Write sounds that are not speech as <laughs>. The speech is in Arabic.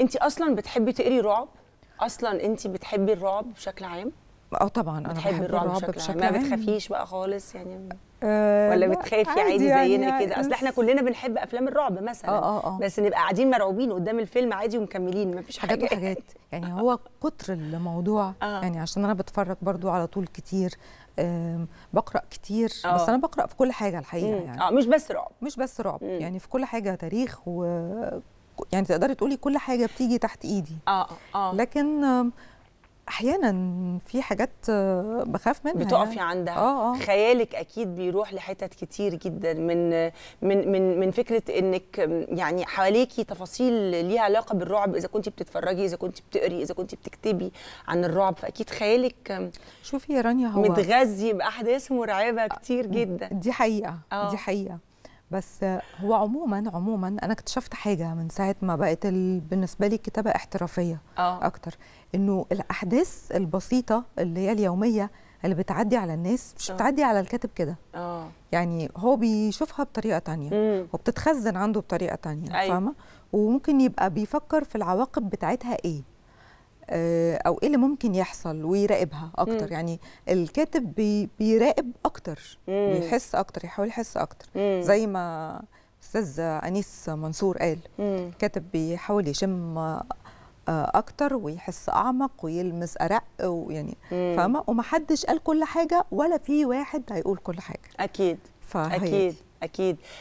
انت اصلا بتحبي تقري رعب اصلا انت بتحبي الرعب بشكل عام اه طبعا انا بحب الرعب بشكل, بشكل عام ما بتخافيش بقى خالص يعني آه، ولا بتخافي عادي, عادي يعني، زينا يعني كده اصل احنا كلنا بنحب افلام الرعب مثلا آه آه آه. بس نبقى قاعدين مرعوبين قدام الفيلم عادي ومكملين مفيش حاجات حاجات وحاجات <laughs> يعني هو كتر الموضوع آه. يعني عشان انا بتفرج برضو على طول كتير بقرا كتير آه. بس انا بقرا في كل حاجه الحقيقه مم. يعني اه مش بس رعب مش بس رعب مم. يعني في كل حاجه تاريخ و يعني تقدري تقولي كل حاجه بتيجي تحت ايدي اه اه, آه. لكن احيانا في حاجات بخاف منها بتقفي يعني. عندها آه آه. خيالك اكيد بيروح لحتت كتير جدا من من من من فكره انك يعني حواليكي تفاصيل ليها علاقه بالرعب اذا كنت بتتفرجي اذا كنت بتقري اذا كنت بتكتبي عن الرعب فاكيد خيالك شوفي يا رانيا هو متغذي باحداث مرعبه كتير آه، جدا دي حقيقه آه. دي حقيقه بس هو عموما عموما انا اكتشفت حاجه من ساعه ما بقت بالنسبه لي الكتابه احترافيه أوه. اكتر انه الاحداث البسيطه اللي هي اليوميه اللي بتعدي على الناس مش آه. بتعدي على الكاتب كده آه. يعني هو بيشوفها بطريقه تانية مم. وبتتخزن عنده بطريقه تانية أيوة. فاهمه وممكن يبقى بيفكر في العواقب بتاعتها ايه آه، او ايه اللي ممكن يحصل ويراقبها اكتر مم. يعني الكاتب بي بيراقب اكتر مم. بيحس اكتر يحاول يحس اكتر مم. زي ما استاذ انيس منصور قال مم. الكاتب بيحاول يشم آه، اكتر ويحس اعمق ويلمس ارق ويعني فاهمه ومحدش قال كل حاجه ولا في واحد هيقول كل حاجه اكيد فهي. اكيد اكيد